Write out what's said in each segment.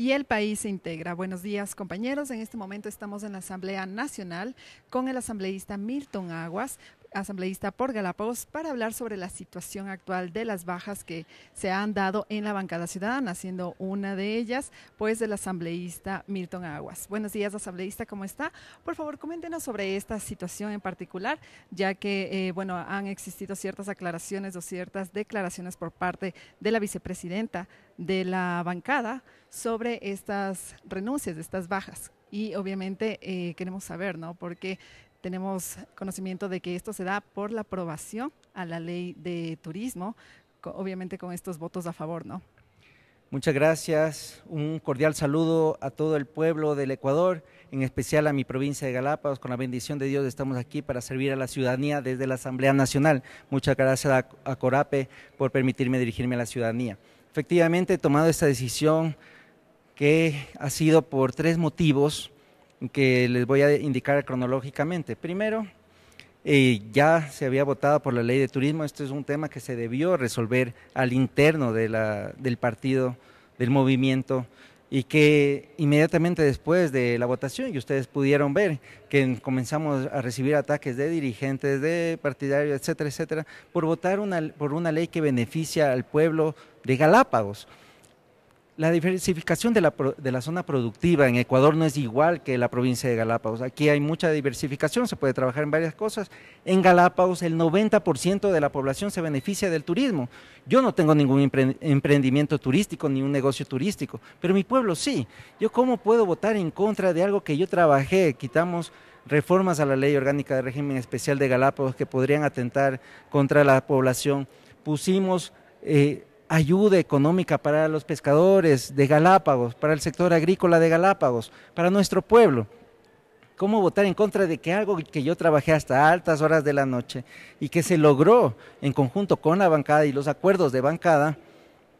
y el país se integra. Buenos días, compañeros. En este momento estamos en la Asamblea Nacional con el asambleísta Milton Aguas asambleísta por Galapagos, para hablar sobre la situación actual de las bajas que se han dado en la bancada ciudadana, siendo una de ellas, pues, del asambleísta Milton Aguas. Buenos días, asambleísta, ¿cómo está? Por favor, coméntenos sobre esta situación en particular, ya que, eh, bueno, han existido ciertas aclaraciones o ciertas declaraciones por parte de la vicepresidenta de la bancada sobre estas renuncias, estas bajas. Y obviamente eh, queremos saber, ¿no? Porque tenemos conocimiento de que esto se da por la aprobación a la ley de turismo, obviamente con estos votos a favor, ¿no? Muchas gracias. Un cordial saludo a todo el pueblo del Ecuador, en especial a mi provincia de Galápagos. Con la bendición de Dios estamos aquí para servir a la ciudadanía desde la Asamblea Nacional. Muchas gracias a Corape por permitirme dirigirme a la ciudadanía. Efectivamente, he tomado esta decisión que ha sido por tres motivos que les voy a indicar cronológicamente. Primero, eh, ya se había votado por la ley de turismo, esto es un tema que se debió resolver al interno de la, del partido, del movimiento, y que inmediatamente después de la votación, y ustedes pudieron ver que comenzamos a recibir ataques de dirigentes, de partidarios, etcétera, etcétera, por votar una, por una ley que beneficia al pueblo de Galápagos la diversificación de la, zona productiva en Ecuador no es igual que la provincia de Galápagos. Aquí hay mucha diversificación, se puede trabajar en varias cosas. En Galápagos el 90% de la población se beneficia del turismo. Yo no tengo ningún emprendimiento turístico ni un negocio turístico, pero mi pueblo sí. Yo cómo puedo votar en contra de algo que yo trabajé, quitamos reformas a la ley orgánica de régimen especial de Galápagos que podrían atentar contra la población. Pusimos... Eh, ayuda económica para los pescadores de Galápagos, para el sector agrícola de Galápagos, para nuestro pueblo. ¿Cómo votar en contra de que algo que yo trabajé hasta altas horas de la noche y que se logró en conjunto con la bancada y los acuerdos de bancada,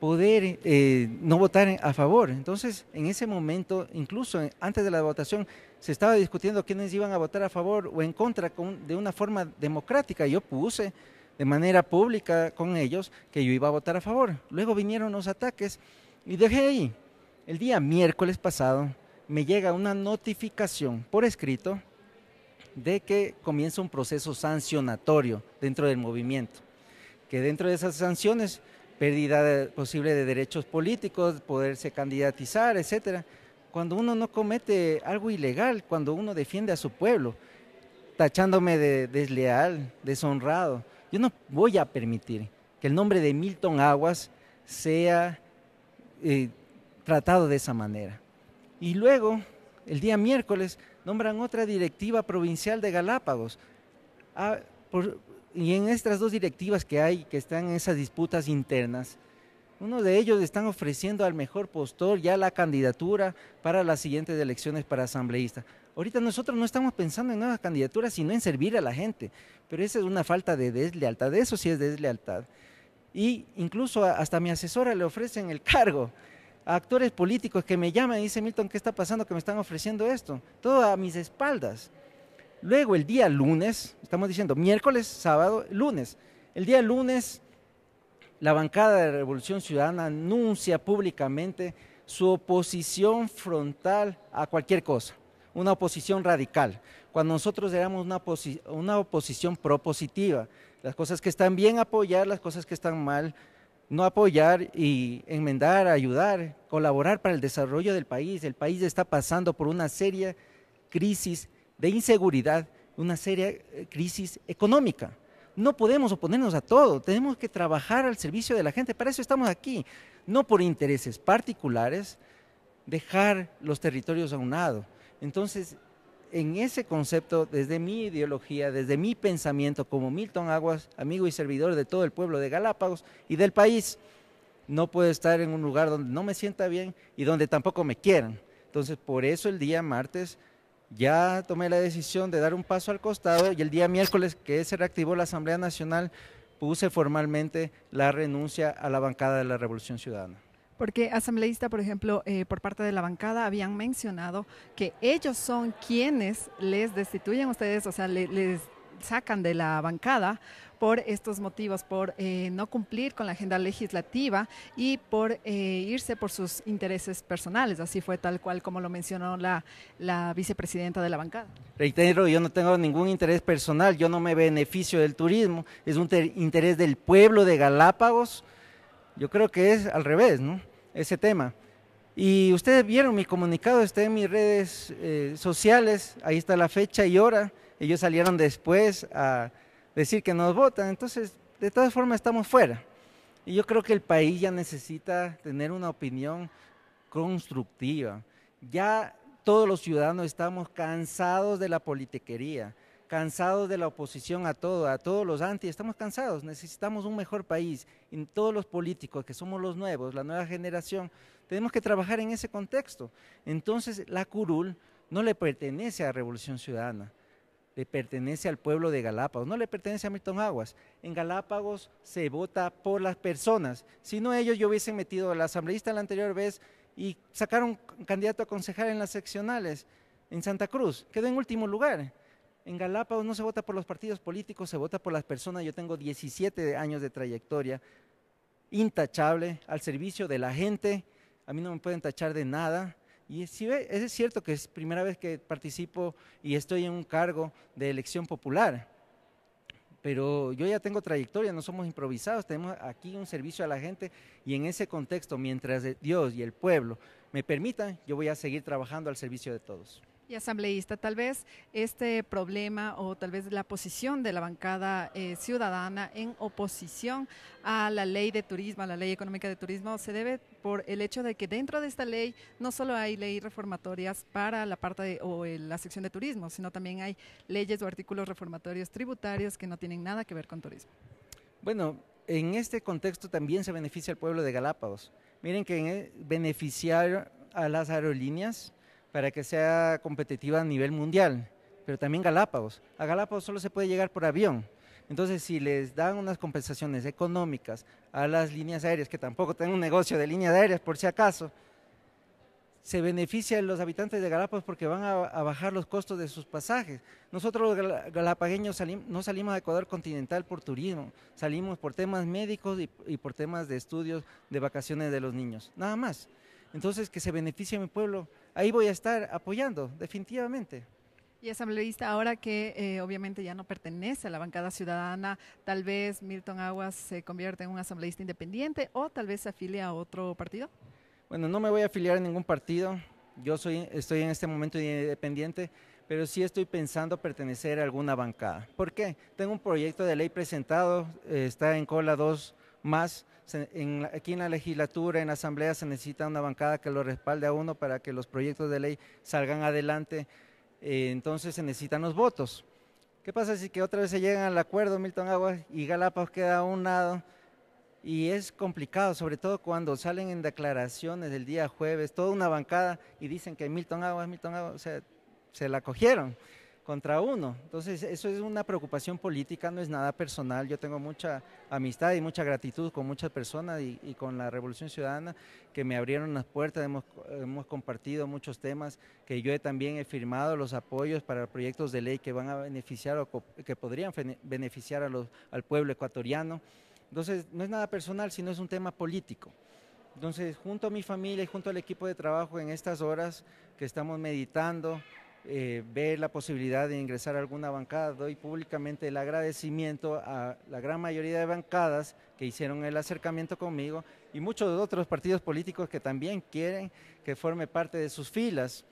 poder eh, no votar a favor? Entonces, en ese momento, incluso antes de la votación, se estaba discutiendo quiénes iban a votar a favor o en contra de una forma democrática. Yo puse de manera pública con ellos que yo iba a votar a favor. Luego vinieron los ataques y dejé ahí. El día miércoles pasado me llega una notificación por escrito de que comienza un proceso sancionatorio dentro del movimiento, que dentro de esas sanciones, pérdida posible de derechos políticos, poderse candidatizar, etcétera. Cuando uno no comete algo ilegal, cuando uno defiende a su pueblo, tachándome de desleal, deshonrado, yo no voy a permitir que el nombre de Milton Aguas sea eh, tratado de esa manera. Y luego, el día miércoles, nombran otra directiva provincial de Galápagos. Ah, y en estas dos directivas que hay, que están en esas disputas internas, uno de ellos están ofreciendo al mejor postor ya la candidatura para las siguientes elecciones para asambleísta. Ahorita nosotros no estamos pensando en nuevas candidaturas, sino en servir a la gente. Pero esa es una falta de deslealtad, eso sí es deslealtad. Y incluso hasta a mi asesora le ofrecen el cargo. A actores políticos que me llaman y dicen, Milton, ¿qué está pasando que me están ofreciendo esto? Todo a mis espaldas. Luego el día lunes, estamos diciendo miércoles, sábado, lunes. El día lunes, la bancada de Revolución Ciudadana anuncia públicamente su oposición frontal a cualquier cosa una oposición radical, cuando nosotros éramos una, oposición propositiva, las cosas que están bien apoyar, las cosas que están mal no apoyar y enmendar, ayudar, colaborar para el desarrollo del país. El país está pasando por una seria crisis de inseguridad, una seria eh, crisis económica. No podemos oponernos a todo, tenemos que trabajar al servicio de la gente, para eso estamos aquí, no por intereses particulares, dejar los territorios a un lado. Entonces, en ese concepto, desde mi ideología, desde mi pensamiento como Milton Aguas, amigo y servidor de todo el pueblo de Galápagos y del país, no puedo estar en un lugar donde no me sienta bien y donde tampoco me quieran. Entonces, por eso el día martes ya tomé la decisión de dar un paso al costado y el día miércoles que se reactivó la Asamblea Nacional, puse formalmente la renuncia a la bancada de la Revolución Ciudadana. Porque asambleísta, por ejemplo, eh, por parte de la bancada habían mencionado que ellos son quienes les destituyen a ustedes, o sea, les sacan de la bancada por estos motivos, por eh, no cumplir con la agenda legislativa y por eh, irse por sus intereses personales. Así fue tal cual como lo mencionó la, la vicepresidenta de la bancada. Reitero, yo no tengo ningún interés personal, yo no me beneficio del turismo, es un interés del pueblo de Galápagos. Yo creo que es al revés, ¿no? ese tema. Y ustedes vieron mi comunicado, está en mis redes eh, sociales, ahí está la fecha y hora. Ellos salieron después a decir que nos votan, entonces de todas formas estamos fuera. Y yo creo que el país ya necesita tener una opinión constructiva. Ya todos los ciudadanos estamos cansados de la politiquería cansados de la oposición a todo, a todos los anti, estamos cansados, necesitamos un mejor país. Y todos los políticos que somos los nuevos, la nueva generación, tenemos que trabajar en ese contexto. Entonces, la curul no le pertenece a Revolución Ciudadana, le pertenece al pueblo de Galápagos, no le pertenece a Milton Aguas. En Galápagos se vota por las personas. Si no ellos, yo hubiesen metido la asambleísta la anterior vez y sacaron un candidato a concejal en las seccionales en Santa Cruz. Quedó en último lugar. En Galápagos no se vota por los partidos políticos, se vota por las personas. Yo tengo 17 años de trayectoria intachable al servicio de la gente. A mí no me pueden tachar de nada. Y si es cierto que es primera vez que participo y estoy en un cargo de elección popular. Pero yo ya tengo trayectoria, no somos improvisados, tenemos aquí un servicio a la gente y en ese contexto, mientras Dios y el pueblo me permitan, yo voy a seguir trabajando al servicio de todos. Y asambleísta, tal vez este problema o tal vez la posición de la bancada eh, ciudadana en oposición a la ley de turismo, a la ley económica de turismo, se debe por el hecho de que dentro de esta ley no solo hay leyes reformatorias para la parte o eh, la sección de turismo, sino también hay leyes o artículos reformatorios tributarios que no tienen nada que ver con turismo. Bueno, en este contexto también se beneficia al pueblo de Galápagos. Miren que eh, beneficiar a las aerolíneas para que sea competitiva a nivel mundial, pero también Galápagos. A Galápagos solo se puede llegar por avión. Entonces, si les dan unas compensaciones económicas a las líneas aéreas, que tampoco tienen un negocio de líneas aéreas por si acaso, se benefician los habitantes de Galápagos porque van a, bajar los costos de sus pasajes. Nosotros los galapagueños no salimos a Ecuador continental por turismo, salimos por temas médicos y por temas de estudios de vacaciones de los niños, nada más. Entonces, que se beneficie mi pueblo. Ahí voy a estar apoyando, definitivamente. Y asambleísta, ahora que eh, obviamente ya no pertenece a la bancada ciudadana, tal vez Milton Aguas se convierte en un asambleísta independiente o tal vez se afilia a otro partido. Bueno, no me voy a afiliar a ningún partido. Yo soy, estoy en este momento independiente, pero sí estoy pensando pertenecer a alguna bancada. ¿Por qué? Tengo un proyecto de ley presentado, eh, está en cola dos más aquí en la legislatura, en la asamblea, se necesita una bancada que lo respalde a uno para que los proyectos de ley salgan adelante. Eh, entonces se necesitan los votos. ¿Qué pasa si que otra vez se llegan al acuerdo Milton Aguas y Galápagos queda a un lado? Y es complicado, sobre todo cuando salen en declaraciones del día jueves, toda una bancada y dicen que Milton Aguas, Milton Aguas, se la cogieron contra uno. Entonces, eso es una preocupación política, no es nada personal. Yo tengo mucha amistad y mucha gratitud con muchas personas y, con la Revolución Ciudadana que me abrieron las puertas, hemos, compartido muchos temas, que yo también he firmado los apoyos para proyectos de ley que van a beneficiar o que podrían beneficiar a los, al pueblo ecuatoriano. Entonces, no es nada personal, sino es un tema político. Entonces, junto a mi familia y junto al equipo de trabajo en estas horas que estamos meditando, eh, ver la posibilidad de ingresar a alguna bancada, doy públicamente el agradecimiento a la gran mayoría de bancadas que hicieron el acercamiento conmigo y muchos de otros partidos políticos que también quieren que forme parte de sus filas.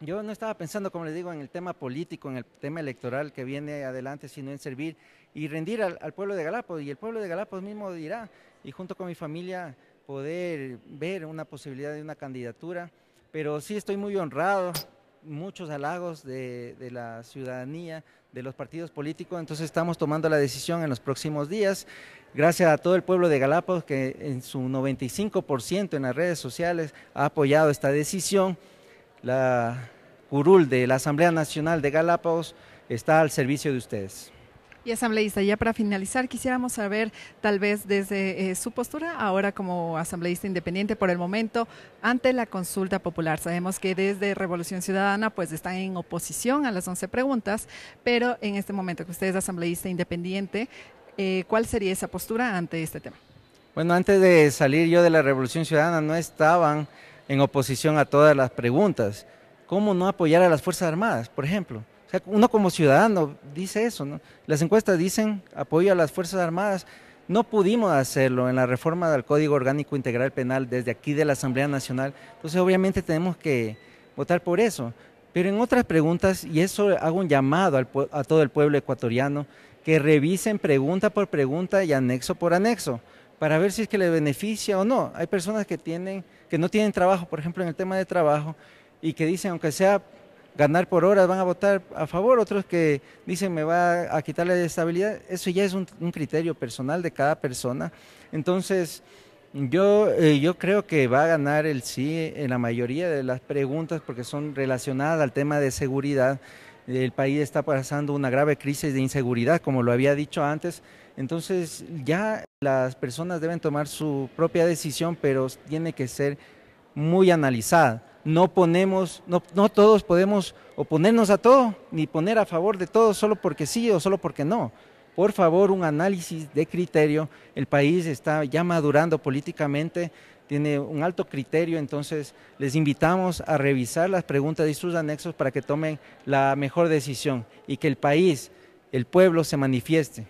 Yo no estaba pensando, como les digo, en el tema político, en el tema electoral que viene adelante, sino en servir y rendir al, al pueblo de Galapagos. Y el pueblo de Galapagos mismo dirá, y junto con mi familia, poder ver una posibilidad de una candidatura. Pero sí estoy muy honrado muchos halagos de, la ciudadanía, de los partidos políticos, entonces estamos tomando la decisión en los próximos días. Gracias a todo el pueblo de Galápagos que en su 95% en las redes sociales ha apoyado esta decisión. La curul de la Asamblea Nacional de Galápagos está al servicio de ustedes. Y asambleísta, ya para finalizar, quisiéramos saber tal vez desde eh, su postura ahora como asambleísta independiente por el momento ante la consulta popular. Sabemos que desde Revolución Ciudadana pues están en oposición a las 11 preguntas, pero en este momento que usted es asambleísta independiente, eh, ¿cuál sería esa postura ante este tema? Bueno, antes de salir yo de la Revolución Ciudadana no estaban en oposición a todas las preguntas. ¿Cómo no apoyar a las Fuerzas Armadas, por ejemplo? uno como ciudadano dice eso, ¿no? Las encuestas dicen apoyo a las Fuerzas Armadas. No pudimos hacerlo en la reforma del Código Orgánico Integral Penal desde aquí de la Asamblea Nacional. Entonces, obviamente tenemos que votar por eso. Pero en otras preguntas, y eso hago un llamado a todo el pueblo ecuatoriano, que revisen pregunta por pregunta y anexo por anexo para ver si es que le beneficia o no. Hay personas que tienen que no tienen trabajo, por ejemplo, en el tema de trabajo y que dicen, aunque sea ganar por horas, van a votar a favor, otros que dicen me va a quitar la estabilidad, eso ya es un, criterio personal de cada persona. Entonces, yo, eh, yo creo que va a ganar el sí en la mayoría de las preguntas porque son relacionadas al tema de seguridad. El país está pasando una grave crisis de inseguridad, como lo había dicho antes. Entonces ya las personas deben tomar su propia decisión, pero tiene que ser muy analizada no ponemos, no, todos podemos oponernos a todo, ni poner a favor de todo solo porque sí o solo porque no. Por favor, un análisis de criterio. El país está ya madurando políticamente, tiene un alto criterio, entonces les invitamos a revisar las preguntas y sus anexos para que tomen la mejor decisión y que el país, el pueblo se manifieste.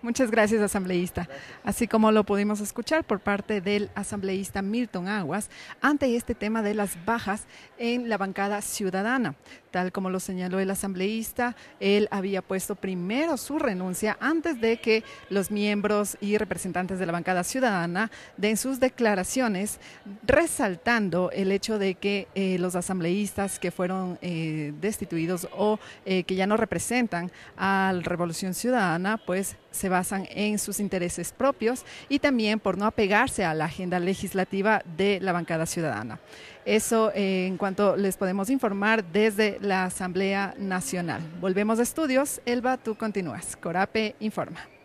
Muchas gracias, asambleísta. Así como lo pudimos escuchar por parte del asambleísta Milton Aguas ante este tema de las bajas en la bancada ciudadana. Tal como lo señaló el asambleísta, él había puesto primero su renuncia antes de que los miembros y representantes de la bancada ciudadana den sus declaraciones, resaltando el hecho de que eh, los asambleístas que fueron eh, destituidos o eh, que ya no representan a la Revolución Ciudadana, pues se basan en sus intereses propios y también por no apegarse a la agenda legislativa de la bancada ciudadana. Eso eh, en cuanto les podemos informar desde la Asamblea Nacional. Volvemos a estudios. Elba, tú continúas. Corape informa.